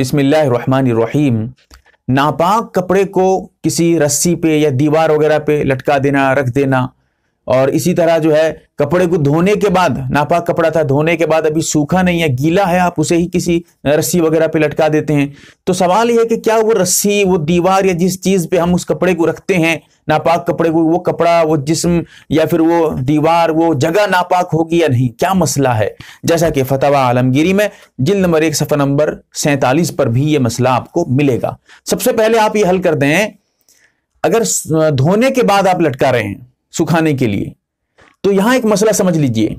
बिसमीम नापाक कपड़े को किसी रस्सी पे या दीवार वगैरह पे लटका देना रख देना और इसी तरह जो है कपड़े को धोने के बाद नापाक कपड़ा था धोने के बाद अभी सूखा नहीं है गीला है आप उसे ही किसी रस्सी वगैरह पे लटका देते हैं तो सवाल यह है कि क्या वो रस्सी वो दीवार या जिस चीज पे हम उस कपड़े को रखते हैं नापाक कपड़े को वो कपड़ा वो जिस्म या फिर वो दीवार वो जगह नापाक होगी या नहीं क्या मसला है जैसा कि फतवा आलमगिरी में जिल नंबर एक सफा नंबर सैंतालीस पर भी ये मसला आपको मिलेगा सबसे पहले आप ये हल कर दें अगर धोने के बाद आप लटका रहे हैं सुखाने के लिए तो यहां एक मसला समझ लीजिए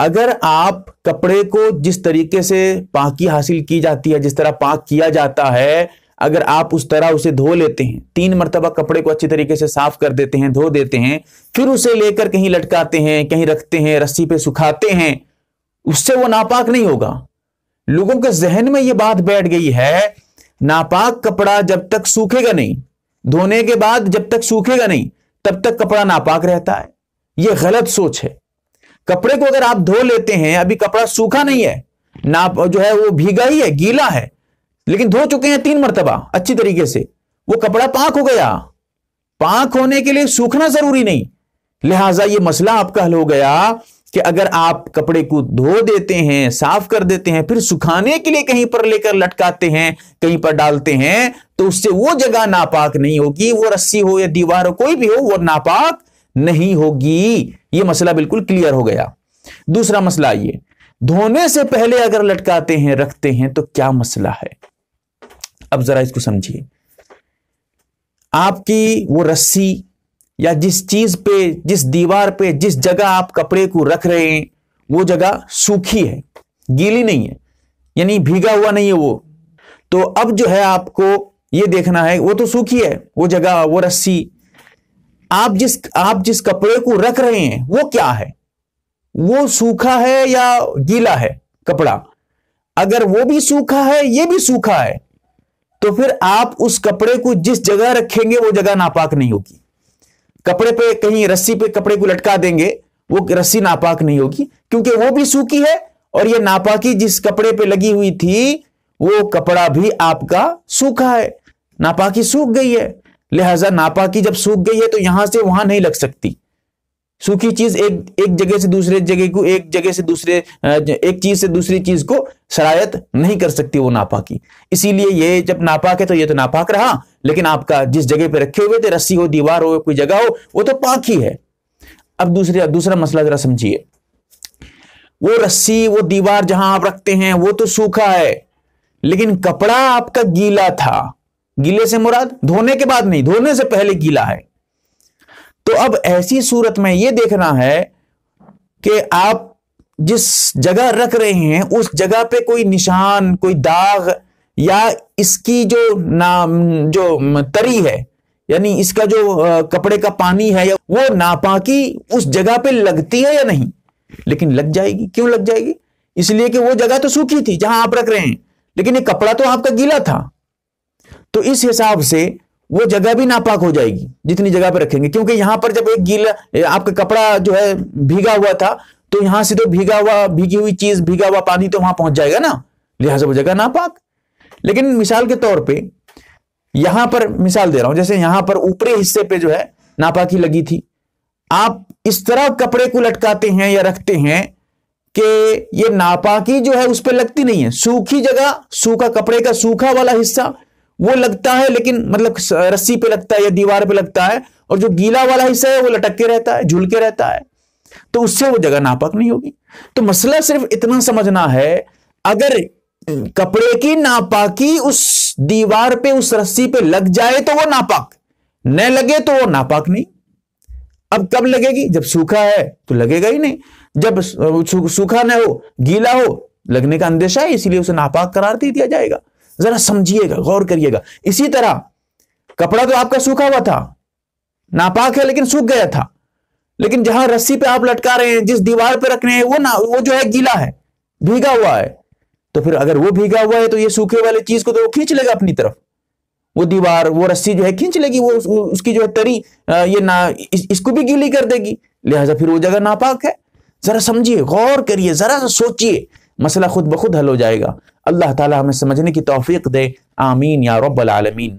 अगर आप कपड़े को जिस तरीके से पाकी हासिल की जाती है जिस तरह पाक किया जाता है अगर आप उस तरह उसे धो लेते हैं तीन मरतबा कपड़े को अच्छे तरीके से साफ कर देते हैं धो देते हैं फिर उसे लेकर कहीं लटकाते हैं कहीं रखते हैं रस्सी पे सुखाते हैं उससे वो नापाक नहीं होगा लोगों के जहन में ये बात बैठ गई है नापाक कपड़ा जब तक सूखेगा नहीं धोने के बाद जब तक सूखेगा नहीं तब तक कपड़ा नापाक रहता है यह गलत सोच है कपड़े को अगर आप धो लेते हैं अभी कपड़ा सूखा नहीं है नाप जो है वो भीगा ही है गीला है लेकिन धो चुके हैं तीन मरतबा अच्छी तरीके से वो कपड़ा पाक हो गया पाक होने के लिए सूखना जरूरी नहीं लिहाजा ये मसला आपका हल हो गया कि अगर आप कपड़े को धो देते हैं साफ कर देते हैं फिर सुखाने के लिए कहीं पर लेकर लटकाते हैं कहीं पर डालते हैं तो उससे वो जगह नापाक नहीं होगी वो रस्सी हो या दीवार हो कोई भी हो वो नापाक नहीं होगी ये मसला बिल्कुल क्लियर हो गया दूसरा मसला ये धोने से पहले अगर लटकाते हैं रखते हैं तो क्या मसला है अब जरा इसको समझिए आपकी वो रस्सी या जिस चीज पे जिस दीवार पे जिस जगह आप कपड़े को रख रहे हैं वो जगह सूखी है गीली नहीं है यानी भीगा हुआ नहीं है वो तो अब जो है आपको ये देखना है वो तो सूखी है वो जगह वो रस्सी आप जिस आप जिस कपड़े को रख रहे हैं वो क्या है वो सूखा है या गीला है कपड़ा अगर वो भी सूखा है ये भी सूखा है तो फिर आप उस कपड़े को जिस जगह रखेंगे वो जगह नापाक नहीं होगी कपड़े पे कहीं रस्सी पे कपड़े को लटका देंगे वो रस्सी नापाक नहीं होगी क्योंकि वो भी सूखी है और ये नापाकी जिस कपड़े पे लगी हुई थी वो कपड़ा भी आपका सूखा है नापाकी सूख गई है लिहाजा नापाकी जब सूख गई है तो यहां से वहां नहीं लग सकती सूखी चीज एक एक जगह से दूसरे जगह को एक जगह से दूसरे एक चीज से दूसरी चीज को शरायत नहीं कर सकती वो की इसीलिए ये जब नापाक है तो ये तो नापाक रहा लेकिन आपका जिस जगह पे रखे हुए थे रस्सी हो दीवार हो कोई जगह हो वो तो पाक ही है अब दूसरे दूसरा मसला जरा समझिए वो रस्सी वो दीवार जहां आप रखते हैं वो तो सूखा है लेकिन कपड़ा आपका गीला था गीले से मुराद धोने के बाद नहीं धोने से पहले गीला है तो अब ऐसी सूरत में यह देखना है कि आप जिस जगह रख रहे हैं उस जगह पे कोई निशान कोई दाग या इसकी जो नाम जो तरी है यानी इसका जो कपड़े का पानी है या वो नापाकी उस जगह पे लगती है या नहीं लेकिन लग जाएगी क्यों लग जाएगी इसलिए कि वो जगह तो सूखी थी जहां आप रख रहे हैं लेकिन ये कपड़ा तो आपका गीला था तो इस हिसाब से वो जगह भी नापाक हो जाएगी जितनी जगह पर रखेंगे क्योंकि यहां पर जब एक गीला आपका कपड़ा जो है भीगा हुआ था तो यहां से तो भीगा हुआ भीगी हुई चीज भीगा हुआ पानी तो वहां पहुंच जाएगा ना लिहाजा वो जगह नापाक लेकिन मिसाल के तौर पे यहां पर मिसाल दे रहा हूं जैसे यहां पर ऊपरी हिस्से पे जो है नापाकी लगी थी आप इस तरह कपड़े को लटकाते हैं या रखते हैं कि ये नापाकी जो है उस पर लगती नहीं है सूखी जगह सूखा कपड़े का सूखा वाला हिस्सा वो लगता है लेकिन मतलब रस्सी पे लगता है या दीवार पे लगता है और जो गीला वाला हिस्सा है वो लटक के रहता है झूल के रहता है तो उससे वो जगह नापाक नहीं होगी तो मसला सिर्फ इतना समझना है अगर कपड़े की नापाकी उस दीवार पे उस रस्सी पे लग जाए तो वो नापाक न लगे तो वो नापाक नहीं अब कब लगेगी जब सूखा है तो लगेगा ही नहीं जब सूखा न हो गीला हो लगने का अंदेशा है इसीलिए उसे नापाक करार दे दिया जाएगा जरा समझिएगा गौर करिएगा इसी तरह कपड़ा तो आपका सूखा हुआ था नापाक है लेकिन सूख गया था लेकिन जहां रस्सी पे आप लटका रहे हैं जिस दीवार पे रख रहे हैं वो ना वो जो है गीला है भीगा हुआ है तो फिर अगर वो भीगा हुआ है तो ये सूखे वाले चीज को तो वो खींच लेगा अपनी तरफ वो दीवार वो रस्सी जो है खींच लेगी वो उसकी जो है तरी ये ना इस, इसको भी गीली कर देगी लिहाजा फिर वो जगह नापाक है जरा समझिए गौर करिए जरा सोचिए मसला खुद ब खुद हल हो जाएगा अल्लाह ताला हमें समझने की तौफीक दे आमीन या रब्बल आलमीन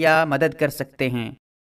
या मदद कर सकते हैं